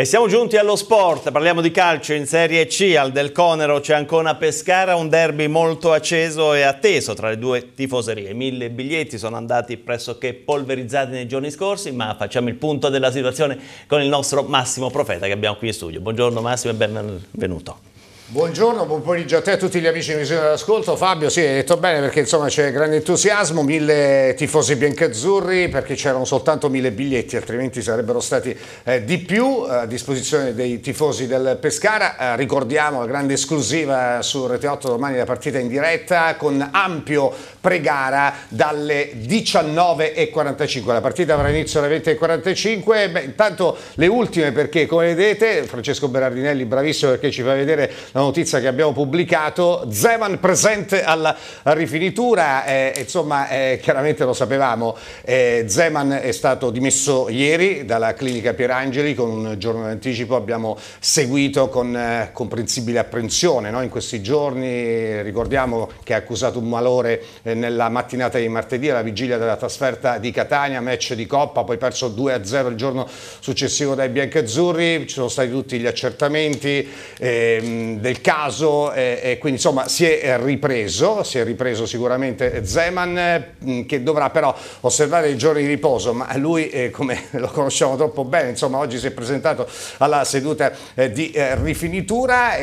E siamo giunti allo sport, parliamo di calcio in Serie C, al Del Conero c'è ancora Pescara, un derby molto acceso e atteso tra le due tifoserie. Mille biglietti sono andati pressoché polverizzati nei giorni scorsi, ma facciamo il punto della situazione con il nostro Massimo Profeta che abbiamo qui in studio. Buongiorno Massimo e benvenuto. Buongiorno, buon pomeriggio a te e a tutti gli amici di Visione d'Ascolto. Fabio, sì, hai detto bene perché insomma c'è grande entusiasmo, mille tifosi biancazzurri perché c'erano soltanto mille biglietti, altrimenti sarebbero stati eh, di più a disposizione dei tifosi del Pescara. Eh, ricordiamo la grande esclusiva su Rete 8 domani la partita in diretta con ampio pregara dalle 19.45. La partita avrà inizio alle 20.45. Beh, intanto le ultime perché come vedete Francesco Berardinelli bravissimo perché ci fa vedere la la notizia che abbiamo pubblicato, Zeman presente alla rifinitura, eh, insomma eh, chiaramente lo sapevamo, eh, Zeman è stato dimesso ieri dalla clinica Pierangeli, con un giorno d'anticipo abbiamo seguito con eh, comprensibile apprensione no? in questi giorni, ricordiamo che ha accusato un malore eh, nella mattinata di martedì alla vigilia della trasferta di Catania, match di Coppa, poi perso 2-0 il giorno successivo dai biancazzurri, ci sono stati tutti gli accertamenti. Ehm, del caso, eh, eh, quindi insomma si è ripreso, si è ripreso sicuramente Zeman eh, che dovrà però osservare i giorni di riposo, ma lui eh, come lo conosciamo troppo bene, insomma oggi si è presentato alla seduta di rifinitura,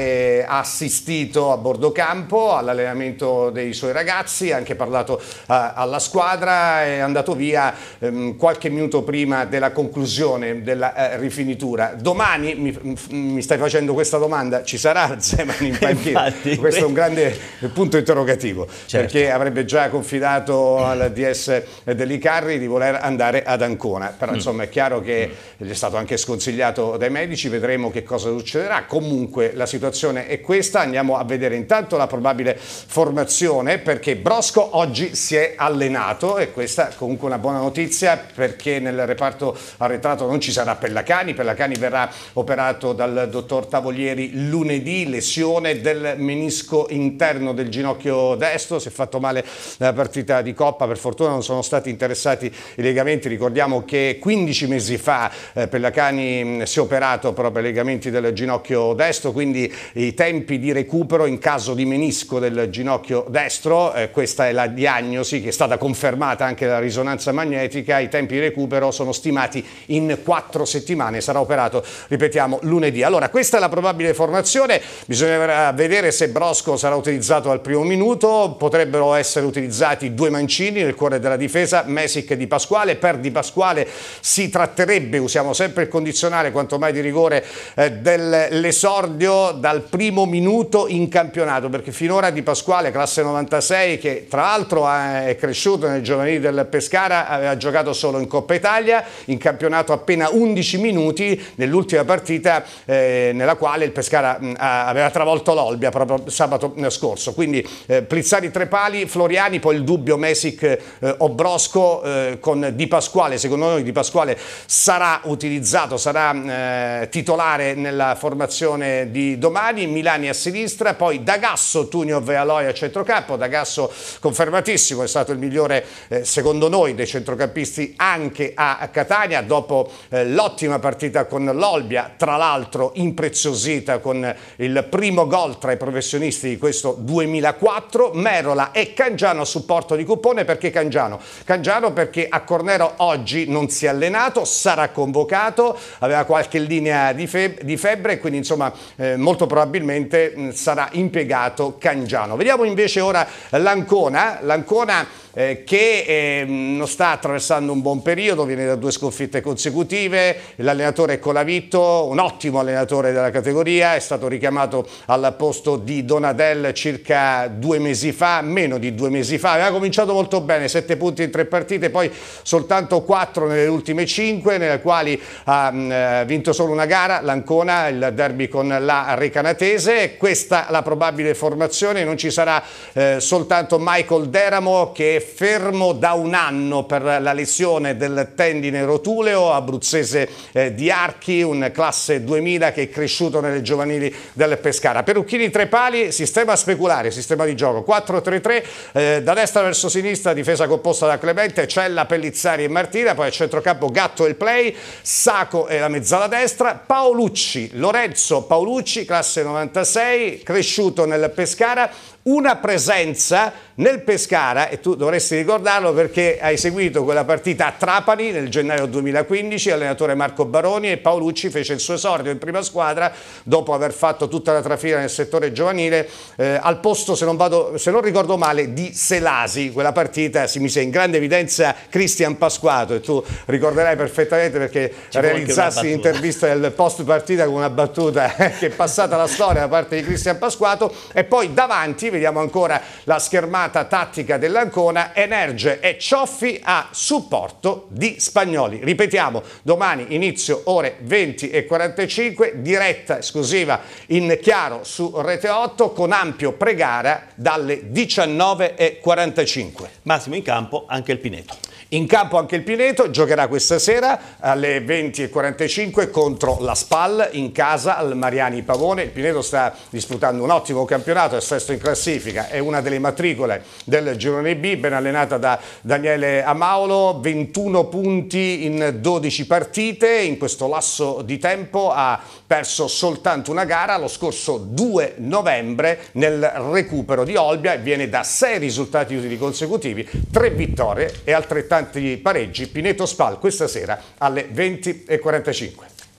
ha assistito a bordo campo all'allenamento dei suoi ragazzi, ha anche parlato alla squadra, è andato via ehm, qualche minuto prima della conclusione della rifinitura. Domani mi, mi stai facendo questa domanda, ci sarà Zeman? Semani in panchina. Infatti, Questo è un grande punto interrogativo, certo. perché avrebbe già confidato al DS dell'Icarri di voler andare ad Ancona. Però mm. insomma è chiaro che mm. gli è stato anche sconsigliato dai medici, vedremo che cosa succederà. Comunque la situazione è questa, andiamo a vedere intanto la probabile formazione, perché Brosco oggi si è allenato e questa è comunque una buona notizia perché nel reparto arretrato non ci sarà Pellacani, Pellacani verrà operato dal dottor Tavolieri lunedì, le lesione del menisco interno del ginocchio destro, si è fatto male nella partita di Coppa, per fortuna non sono stati interessati i legamenti, ricordiamo che 15 mesi fa eh, Pellacani mm, si è operato proprio ai legamenti del ginocchio destro, quindi i tempi di recupero in caso di menisco del ginocchio destro, eh, questa è la diagnosi che è stata confermata anche dalla risonanza magnetica, i tempi di recupero sono stimati in 4 settimane, sarà operato, ripetiamo, lunedì. Allora questa è la probabile formazione, Bisognerà vedere se Brosco sarà utilizzato al primo minuto, potrebbero essere utilizzati due mancini nel cuore della difesa, Mesic e Di Pasquale, per Di Pasquale si tratterebbe, usiamo sempre il condizionale quanto mai di rigore, eh, dell'esordio dal primo minuto in campionato, perché finora Di Pasquale, classe 96, che tra l'altro eh, è cresciuto nel giovanile del Pescara, aveva giocato solo in Coppa Italia, in campionato appena 11 minuti, nell'ultima partita eh, nella quale il Pescara mh, aveva aveva travolto l'Olbia proprio sabato eh, scorso. Quindi eh, Plizzari tre pali, Floriani, poi il dubbio Mesic eh, Obrosco eh, con Di Pasquale, secondo noi Di Pasquale sarà utilizzato, sarà eh, titolare nella formazione di domani, Milani a sinistra, poi D'Agasso, Tunio Vealoi a centrocampo, D'Agasso confermatissimo, è stato il migliore eh, secondo noi dei centrocampisti anche a Catania dopo l'ottima partita con l'Olbia, tra l'altro impreziosita con il primo gol tra i professionisti di questo 2004, Merola e Cangiano a supporto di Cupone perché Cangiano? Cangiano perché a Cornero oggi non si è allenato, sarà convocato, aveva qualche linea di, feb di febbre, quindi insomma eh, molto probabilmente mh, mm, sarà impiegato Cangiano. Vediamo invece ora l'Ancona, l'Ancona eh, che eh, non sta attraversando un buon periodo, viene da due sconfitte consecutive, l'allenatore Colavitto, un ottimo allenatore della categoria, è stato richiamato arrivato al posto di Donadel circa due mesi fa, meno di due mesi fa, aveva cominciato molto bene, sette punti in tre partite, poi soltanto quattro nelle ultime cinque, nelle quali ha mm, eh, vinto solo una gara, l'Ancona, il derby con la Recanatese, questa la probabile formazione, non ci sarà eh, soltanto Michael Deramo che è fermo da un anno per la lesione del tendine rotuleo, abruzzese eh, di Archi, un classe 2000 che è cresciuto nelle giovanili del Pellone Pescara. Perucchini tre pali, sistema speculare, sistema di gioco. 4-3-3, eh, da destra verso sinistra, difesa composta da Clemente, Cella, Pellizzari e Martina, poi a centrocampo Gatto e il play, Saco e la mezzala destra, Paolucci, Lorenzo Paolucci, classe 96, cresciuto nel Pescara, una presenza nel Pescara e tu dovresti ricordarlo perché hai seguito quella partita a Trapani nel gennaio 2015, allenatore Marco Baroni e Paolucci fece il suo esordio in prima squadra dopo aver fatto tutta la alla trafila nel settore giovanile, eh, al posto, se non, vado, se non, ricordo male, di Selasi. Quella partita si mise in grande evidenza Cristian Pasquato e tu ricorderai perfettamente perché realizzassi l'intervista del post partita con una battuta eh, che è passata alla storia da parte di Cristian Pasquato e poi davanti vediamo ancora la schermata tattica dell'Ancona, Energe e Cioffi a supporto di Spagnoli. Ripetiamo, domani inizio ore 20 e 45, diretta esclusiva in chiaro su Rete 8 con ampio pregara dalle 19.45. Massimo in campo anche il Pineto. In campo anche il Pineto, giocherà questa sera alle 20.45 contro la Spal in casa al Mariani Pavone. Il Pineto sta disputando un ottimo campionato, è sesto in classifica, è una delle matricole del girone B, ben allenata da Daniele Amaolo, 21 punti in 12 partite, in questo lasso di tempo ha perso soltanto una gara lo scorso 2 novembre nel recupero di Olbia e viene da 6 risultati utili consecutivi, 3 vittorie e altrettanto importanti pareggi Pineto Spal questa sera alle 20.45.